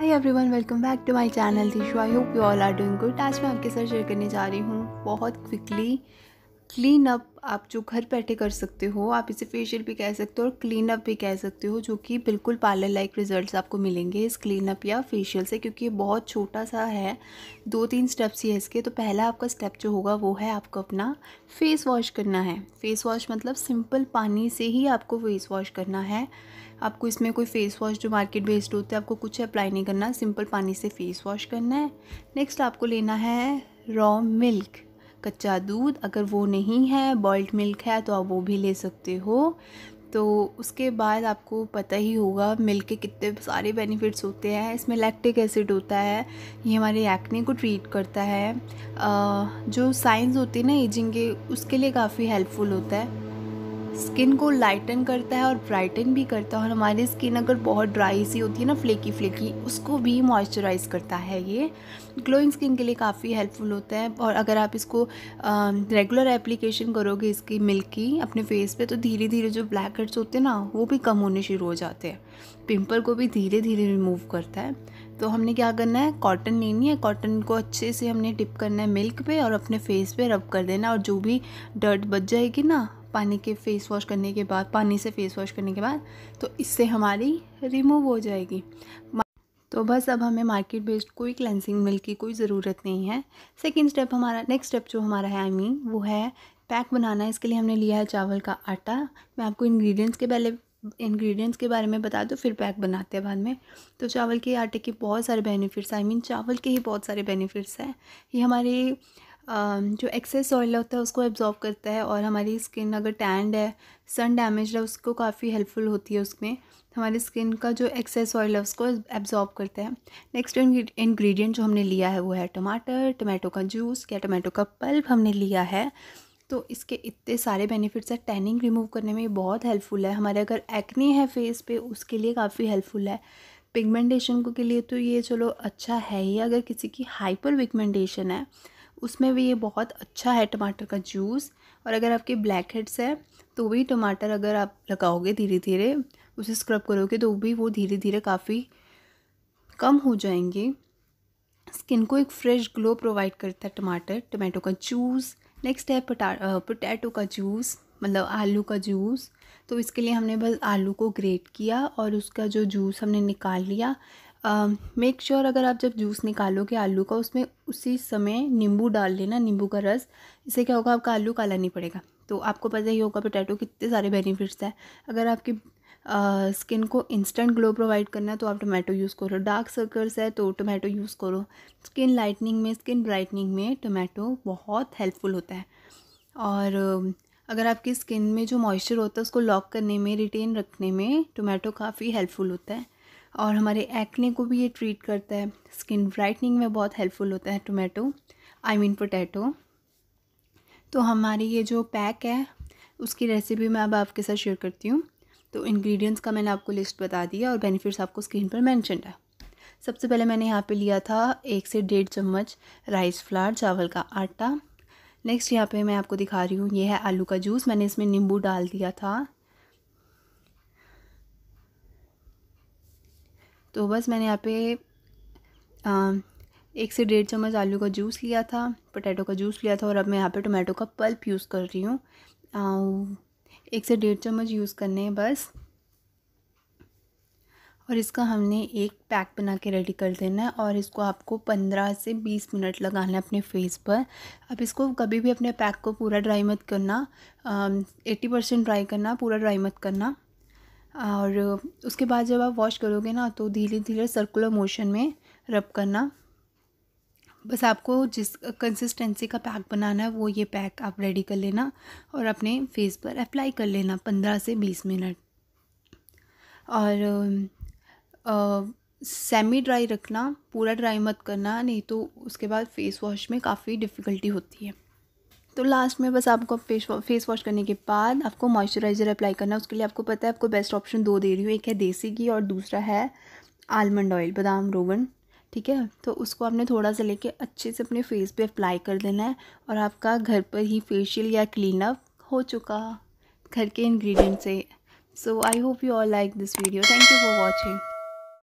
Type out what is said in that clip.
hi everyone welcome back to my channel Dishu I hope you all are doing good आज मैं आपके साथ share करने जा रही हूँ बहुत क्विकली क्लीन अप आप जो घर बैठे कर सकते हो आप इसे फेशियल भी कह सकते हो और क्लीन अप भी कह सकते हो जो कि बिल्कुल पार्लर लाइक रिजल्ट्स आपको मिलेंगे इस क्लीन अप या फेशियल से क्योंकि ये बहुत छोटा सा है दो तीन स्टेप्स ही है इसके तो पहला आपका स्टेप जो होगा वो है आपको अपना फेस वॉश करना है फेस वॉश मतलब सिंपल पानी से ही आपको फेस वॉश करना है आपको इसमें कोई फेस वॉश जो मार्केट बेस्ड होते हैं आपको कुछ अप्लाई नहीं करना सिंपल पानी से फेस वॉश करना है नेक्स्ट आपको लेना है रॉ मिल्क कच्चा दूध अगर वो नहीं है बॉइल्ड मिल्क है तो आप वो भी ले सकते हो तो उसके बाद आपको पता ही होगा मिल्क के कितने सारे बेनिफिट्स होते हैं इसमें लैक्टिक एसिड होता है ये हमारे एक्ने को ट्रीट करता है जो साइंस होती है ना एजिंग के उसके लिए काफ़ी हेल्पफुल होता है स्किन को लाइटन करता है और ब्राइटन भी करता है और हमारी स्किन अगर बहुत ड्राई सी होती है ना फ्लेकी फ्लेकी उसको भी मॉइस्चराइज़ करता है ये ग्लोइंग स्किन के लिए काफ़ी हेल्पफुल होता है और अगर आप इसको रेगुलर एप्लीकेशन करोगे इसकी मिल्क की अपने फेस पे तो धीरे धीरे जो ब्लैक हेड्स होते हैं ना वो भी कम होने शुरू हो जाते हैं पिंपल को भी धीरे धीरे रिमूव करता है तो हमने क्या करना है कॉटन लेनी है कॉटन को अच्छे से हमने टिप करना है मिल्क पे और अपने फेस पे रब कर देना और जो भी डर्ट बच जाएगी ना पानी के फेस वॉश करने के बाद पानी से फेस वॉश करने के बाद तो इससे हमारी रिमूव हो जाएगी तो बस अब हमें मार्केट बेस्ड कोई क्लेंसिंग मिल्क की कोई ज़रूरत नहीं है सेकेंड स्टेप हमारा नेक्स्ट स्टेप जो हमारा है आई I मीन mean, वो है पैक बनाना इसके लिए हमने लिया है चावल का आटा मैं आपको इंग्रेडिएंट्स के पहले इंग्रेडिएंट्स के बारे में बता दो फिर पैक बनाते हैं बाद में तो चावल के आटे के बहुत सारे बेनिफिट्स आई मीन चावल के ही बहुत सारे बेनिफिट्स हैं ये हमारी जो एक्सेस ऑयल होता है उसको एब्जॉर्व करता है और हमारी स्किन अगर टैंड है सन डैमेज है उसको काफ़ी हेल्पफुल होती है उसमें हमारी स्किन का जो एक्सेस ऑयल है उसको एब्जॉर्ब करता है नेक्स्ट इंग्रेडिएंट जो हमने लिया है वो है टमाटर टमाटो का जूस या टमाटो का पल्प हमने लिया है तो इसके इतने सारे बेनिफिट्स हैं टैनिंग रिमूव करने में बहुत हेल्पफुल है हमारे अगर एक्नी है फेस पे उसके लिए काफ़ी हेल्पफुल है पिगमेंटेशन के लिए तो ये चलो अच्छा है ही अगर किसी की हाइपर पिगमेंटेशन है उसमें भी ये बहुत अच्छा है टमाटर का जूस और अगर आपके ब्लैक हेड्स है तो भी टमाटर अगर आप लगाओगे धीरे धीरे उसे स्क्रब करोगे तो भी वो धीरे धीरे काफ़ी कम हो जाएंगे स्किन को एक फ्रेश ग्लो प्रोवाइड करता है टमाटर टमाटो का जूस नेक्स्ट है पोटैटो का जूस मतलब आलू का जूस तो इसके लिए हमने बस आलू को ग्रेट किया और उसका जो जूस हमने निकाल लिया मेक um, श्योर sure अगर आप जब जूस निकालोगे आलू का उसमें उसी समय नींबू डाल लेना नींबू का रस इससे क्या होगा आपका आलू काला नहीं पड़ेगा तो आपको पता ही होगा पोटैटो कितने सारे बेनिफिट्स हैं अगर आपकी स्किन uh, को इंस्टेंट ग्लो प्रोवाइड करना है तो आप टोमेटो यूज़ करो डार्क सर्कल्स है तो टोमेटो यूज़ करो स्किन लाइटनिंग में स्किन ब्राइटनिंग में टोमेटो बहुत हेल्पफुल होता है और um, अगर आपकी स्किन में जो मॉइस्चर होता है उसको लॉक करने में रिटेन रखने में टोमेटो काफ़ी हेल्पफुल होता है और हमारे एक्ने को भी ये ट्रीट करता है स्किन ब्राइटनिंग में बहुत हेल्पफुल होता है टोमेटो आई मीन पोटैटो तो हमारी ये जो पैक है उसकी रेसिपी मैं अब आपके साथ शेयर करती हूँ तो इंग्रेडिएंट्स का मैंने आपको लिस्ट बता दिया और बेनिफिट्स आपको स्क्रीन पर मैंशन है सबसे पहले मैंने यहाँ पे लिया था एक से डेढ़ चम्मच राइस फ्लावर चावल का आटा नेक्स्ट यहाँ पे मैं आपको दिखा रही हूँ ये है आलू का जूस मैंने इसमें नींबू डाल दिया था तो बस मैंने यहाँ पे आ, एक से डेढ़ चम्मच आलू का जूस लिया था पोटैटो का जूस लिया था और अब मैं यहाँ पे टोमेटो का पल्प यूज़ कर रही हूँ एक से डेढ़ चम्मच यूज़ करने हैं बस और इसका हमने एक पैक बना के रेडी कर देना है और इसको आपको पंद्रह से बीस मिनट लगाना है अपने फेस पर अब इसको कभी भी अपने पैक को पूरा ड्राई मत करना एट्टी परसेंट ड्राई करना पूरा ड्राई मत करना और उसके बाद जब आप वॉश करोगे ना तो धीरे धीरे सर्कुलर मोशन में रब करना बस आपको जिस कंसिस्टेंसी का पैक बनाना है वो ये पैक आप रेडी कर लेना और अपने फेस पर अप्लाई कर लेना पंद्रह से बीस मिनट और सेमी ड्राई रखना पूरा ड्राई मत करना नहीं तो उसके बाद फेस वॉश में काफ़ी डिफ़िकल्टी होती है तो लास्ट में बस आपको फेस फेस वॉश करने के बाद आपको मॉइस्चराइज़र अप्लाई करना उसके लिए आपको पता है आपको बेस्ट ऑप्शन दो दे रही हूँ एक है देसी घी और दूसरा है आलमंड ऑयल बादाम रोगन ठीक है तो उसको आपने थोड़ा सा लेके अच्छे से अपने फेस पे अप्लाई कर देना है और आपका घर पर ही फेशियल या क्लीनअप हो चुका घर के इन्ग्रीडियंट से so I hope you all like this video thank you for watching